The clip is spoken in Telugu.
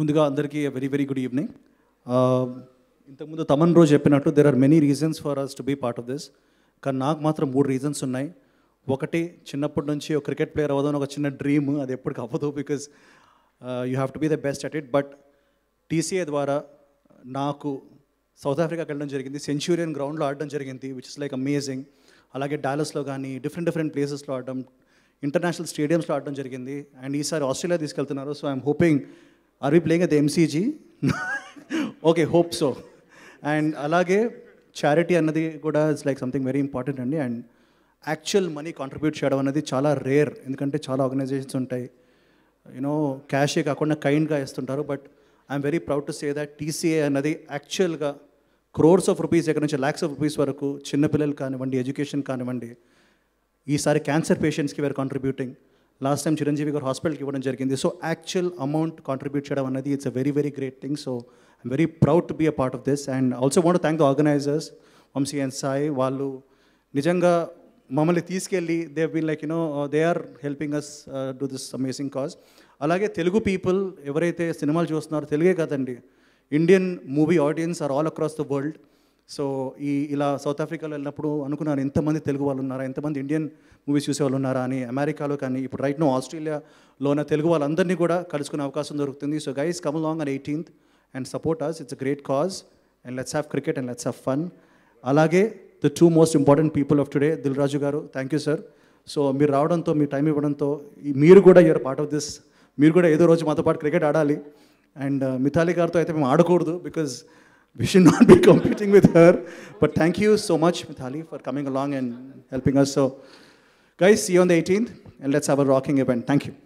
ముందుగా అందరికీ వెరీ వెరీ గుడ్ ఈవినింగ్ ఇంతకుముందు తమన్ రోజు చెప్పినట్టు there are many reasons for us to be part of this కానీ నాకు మాత్రం మూడు రీజన్స్ ఉన్నాయి ఒకటి చిన్నప్పటి నుంచి ఒక క్రికెట్ ప్లేయర్ అవ్వదని ఒక చిన్న డ్రీమ్ అది ఎప్పటికీ అవ్వదు because you have to be the best at it but TCA ద్వారా నాకు సౌత్ ఆఫ్రికాకి వెళ్ళడం జరిగింది సెంచూరియన్ గ్రౌండ్లో ఆడడం జరిగింది విచ్ ఇస్ లైక్ అమేజింగ్ అలాగే డాలస్లో కానీ డిఫరెంట్ డిఫరెంట్ ప్లేసెస్లో ఆడడం ఇంటర్నేషనల్ స్టేడియంస్లో ఆడడం జరిగింది అండ్ ఈసారి ఆస్ట్రేలియా తీసుకెళ్తున్నారు so I'm hoping are we playing at MCG okay hope so and అలాగే చారిటీ అన్నది కూడా it's like something very important అండి అండ్ యాక్చువల్ మనీ కాంట్రిబ్యూట్ చేయడం అనేది చాలా రేర్ ఎందుకంటే చాలా ఆర్గనైజేషన్స్ ఉంటాయి యూనో క్యాషే కాకుండా కైండ్గా ఇస్తుంటారు but I'm very proud to say that TCA అన్నది యాక్చువల్గా క్రోర్స్ ఆఫ్ రూపీస్ ఎక్కడి నుంచి ల్యాక్స్ ఆఫ్ రూపీస్ వరకు చిన్నపిల్లలు కానివ్వండి ఎడ్యుకేషన్ కానివ్వండి ఈసారి క్యాన్సర్ పేషెంట్స్కి where contributing last time Chiranjeevi garu హాస్పిటల్కి ఇవ్వడం జరిగింది సో యాక్చువల్ అమౌంట్ కాంట్రిబ్యూట్ చేయడం అనేది it's a very very great thing so I'm very proud to be a part of this and also want thank the organizers Vamshi and Sai వాళ్ళు నిజంగా మమ్మల్ని తీసుకెళ్ళి they been like you know they are helping us do this amazing cause అలాగే తెలుగు పీపుల్ ఎవరైతే సినిమాలు చూస్తున్నారో తెలుగే కదండి Indian movie audience are all across the world so ఈ ఇలా సౌత్ ఆఫ్రికాలో వెళ్ళినప్పుడు అనుకున్నాను ఎంతమంది తెలుగు వాళ్ళు ఉన్నారా ఎంతమంది ఇండియన్ మూవీస్ చూసే వాళ్ళు ఉన్నారా అని అమెరికాలో కానీ ఇప్పుడు రైట్ నో ఉన్న తెలుగు వాళ్ళందరినీ కూడా కలుసుకునే అవకాశం దొరుకుతుంది so guys come along and eighteenth and support us it's great cause and let's have cricket and let's have fun అలాగే the two most important people of today Dil Raju గారు థ్యాంక్ యూ సార్ సో మీరు రావడంతో మీ టైం ఇవ్వడంతో మీరు కూడా ఇయర్ పార్ట్ ఆఫ్ దిస్ మీరు కూడా ఏదో రోజు మాతో పాటు క్రికెట్ ఆడాలి అండ్ uh, మిథాలి గారితో అయితే మేము ఆడకూడదు because we should not be competing with her. But thank you so much, Mithali, for coming along and helping us. So, guys, see you on the 18th, and let's have a rocking event. Thank you.